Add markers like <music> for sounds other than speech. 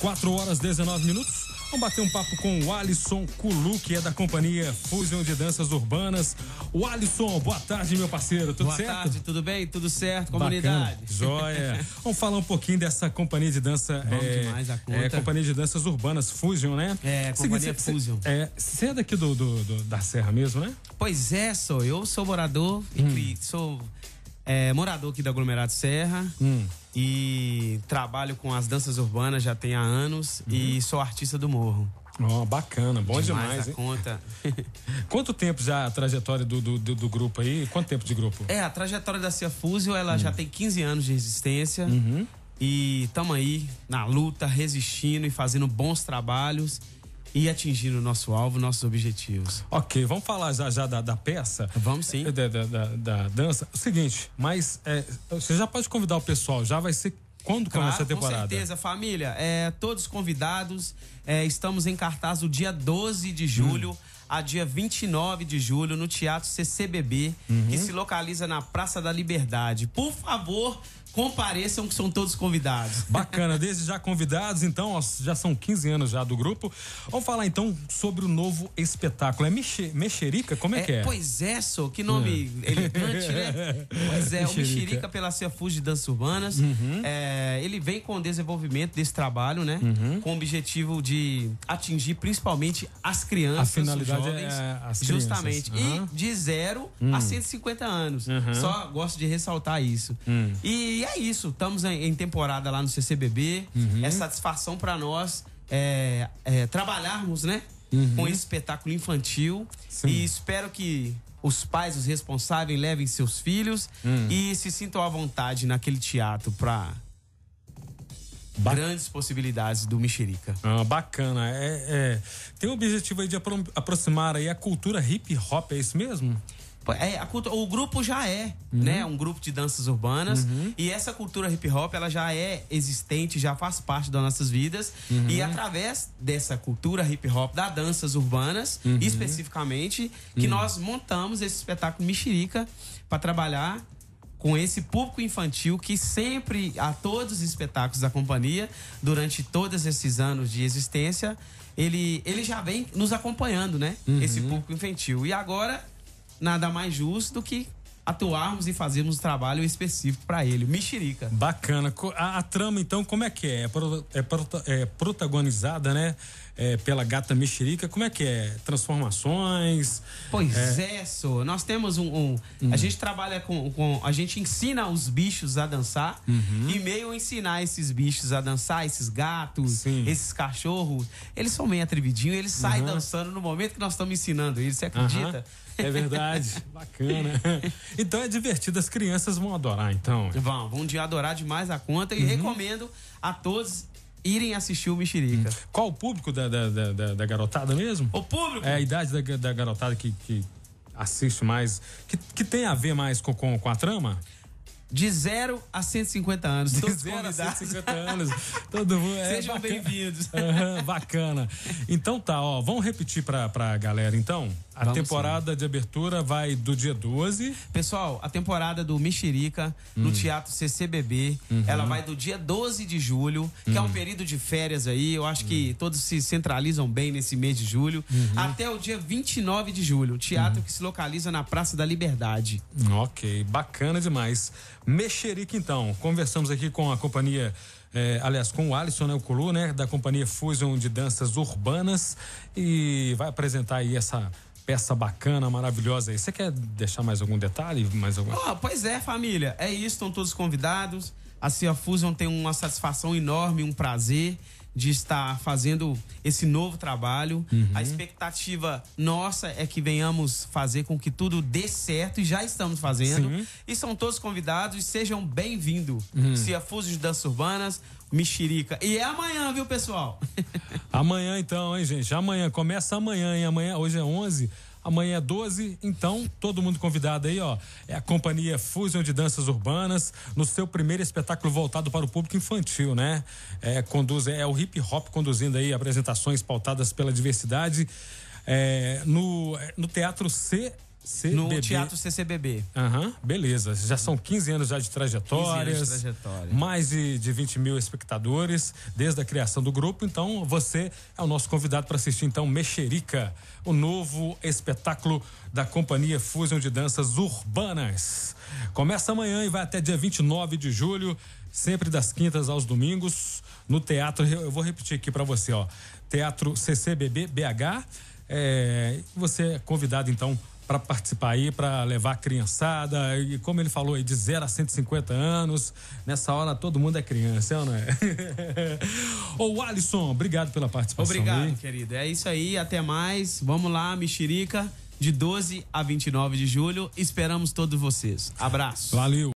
4 horas 19 minutos. Vamos bater um papo com o Alisson Kulu, que é da companhia Fusion de Danças Urbanas. O Alisson, boa tarde, meu parceiro. Tudo boa certo? Boa tarde, tudo bem? Tudo certo, comunidade. Bacana, joia. <laughs> Vamos falar um pouquinho dessa companhia de dança. Vamos é, demais a conta. É, companhia de danças urbanas Fusion, né? É, companhia Seguinte, Fusion. É, cê, é, você é daqui do, do, do, da Serra mesmo, né? Pois é, sou. Eu sou morador, hum. sou é, morador aqui do aglomerado Serra. Hum e trabalho com as danças urbanas já tem há anos uhum. e sou artista do morro. Oh, bacana, bom demais, demais hein? conta. <laughs> Quanto tempo já a trajetória do, do, do, do, grupo aí? Quanto tempo de grupo? É, a trajetória da Cia Fúzio, ela uhum. já hum. tem 15 anos de existência. Uhum. E estamos aí na luta, resistindo e fazendo bons trabalhos e atingir o nosso alvo, nossos objetivos. Ok, vamos falar já, já da, da peça? Vamos sim. É, da, da, da, da dança. O seguinte, mas é, você já pode convidar o pessoal, já vai ser quando claro, começa a temporada? Com certeza, família. É, todos convidados. É, estamos em cartaz do dia 12 de hum. julho. Hum. A dia 29 de julho, no Teatro CCBB, uhum. que se localiza na Praça da Liberdade. Por favor, compareçam que são todos convidados. Bacana, desde já convidados, então, ó, já são 15 anos já do grupo. Vamos falar então sobre o novo espetáculo. É Mexerica? Como é, é, que é? Pois é, só que nome é. elegante, né? <laughs> Pois é, mexerica. o Mexerica pela Ceafus de Danças Urbanas. Uhum. É, ele vem com o desenvolvimento desse trabalho, né? Uhum. Com o objetivo de atingir principalmente as crianças, a finalidade os jovens, é, é as crianças. justamente. Uhum. E de 0 a 150 hum. anos. Só gosto de ressaltar isso. Hum. E e é isso, estamos em temporada lá no CCBB. Uhum. É satisfação para nós é, é, trabalharmos, né? Uhum. Com esse espetáculo infantil. Sim. E espero que os pais, os responsáveis, levem seus filhos hum. e se sintam à vontade naquele teatro para Ba grandes possibilidades do Mexerica. Ah, bacana. É, é, Tem o objetivo aí de apro aproximar aí a cultura hip hop, é isso mesmo? É, cultura, o grupo já é, uhum. né? Um grupo de danças urbanas. Uhum. E essa cultura hip hop, ela já é existente, já faz parte das nossas vidas. Uhum. E através dessa cultura hip hop, das danças urbanas, uhum. especificamente, que uhum. nós montamos esse espetáculo Mexerica para trabalhar com esse público infantil que sempre, a todos os espetáculos da companhia, durante todos esses anos de existência, ele, ele já vem nos acompanhando, né? Esse uhum. público infantil. E agora nada mais justo do que atuarmos e fazermos um trabalho específico para ele. Mexerica. Bacana. A, a, trama, então, como é que é? É, pro, é, pro, é protagonizada, né? É, pela gata mexerica. Como é que é? Transformações? Pois é, é Nós temos um. um uhum. A gente trabalha com, com, A gente ensina os bichos a dançar. Uhum. E meio ensinar esses bichos a dançar, esses gatos, Sim. esses cachorros. Eles são meio atrevidinhos, eles uhum. saem dançando no momento que nós estamos ensinando. Eles, você acredita? Uhum. É verdade, <laughs> bacana. Então é divertido, as crianças vão adorar, então. Vão, vão de adorar demais a conta e uhum. recomendo a todos irem assistir o Mexerica. Hum. Qual o público da, da, da, da, garotada mesmo? O público? É a idade da, da garotada que, que assiste mais, que, que tem a ver mais com, com, com a trama? de 0 a 150 anos. De 0 a 150 anos. Todo mundo. É Sejam bem-vindos. Uhum, <laughs> bacana. Então tá, ó. Vamos repetir pra, pra galera, então? A vamos temporada sim. de abertura vai do dia 12. Pessoal, a temporada do Mexerica hum. no Teatro CCBB, uhum. ela vai do dia 12 de julho, que hum. é um hum. período de férias aí. Eu acho que hum. todos se centralizam bem nesse mês de julho. Uhum. Até o dia 29 de julho. Teatro uhum. que se localiza na Praça da Liberdade. Ok, bacana demais. Mexerica, então. Conversamos aqui com a companhia. Eh, aliás, com o Alisson, né, o Colu, né, da companhia Fusion de Danças Urbanas e vai apresentar aí essa peça bacana, maravilhosa aí. Você quer deixar mais algum detalhe? Mais alguma... Oh, pois é, família. É isso, estão todos convidados. Assim, a Fusion tem uma satisfação enorme, um prazer de estar fazendo esse novo trabalho. Uhum. A expectativa nossa é que venhamos fazer com que tudo dê certo e já estamos fazendo. Sim. E são todos convidados e sejam bem-vindos. Uhum. Se a é Fuso de Danças Urbanas, mexerica. E é amanhã, viu, pessoal? <laughs> amanhã então, hein, gente? Amanhã, começa amanhã, hein? Amanhã, hoje é 11. Amanhã é 12, então todo mundo convidado aí, ó. É a companhia Fusion de Danças Urbanas, no seu primeiro espetáculo voltado para o público infantil, né? É, conduz, é, é o hip hop conduzindo aí apresentações pautadas pela diversidade. É, no, é, no Teatro C CBB. No Teatro CCBB. Aham, uhum, beleza. Já são 15 anos já de trajetórias. 15 anos de trajetória. Mais de, de 20 mil espectadores desde a criação do grupo. Então, você é o nosso convidado para assistir, então, Mexerica, o novo espetáculo da Companhia Fusion de Danças Urbanas. Começa amanhã e vai até dia 29 de julho, sempre das quintas aos domingos, no Teatro. Eu vou repetir aqui para você, ó. Teatro CCBB BH. É, você é convidado então para participar aí, para levar a criançada. E como ele falou aí, de 0 a 150 anos, nessa hora todo mundo é criança, é não é? <laughs> Ô, Alisson, obrigado pela participação. Obrigado, aí. querido. É isso aí, até mais. Vamos lá, mexerica. De 12 a 29 de julho, esperamos todos vocês. Abraço. Valeu.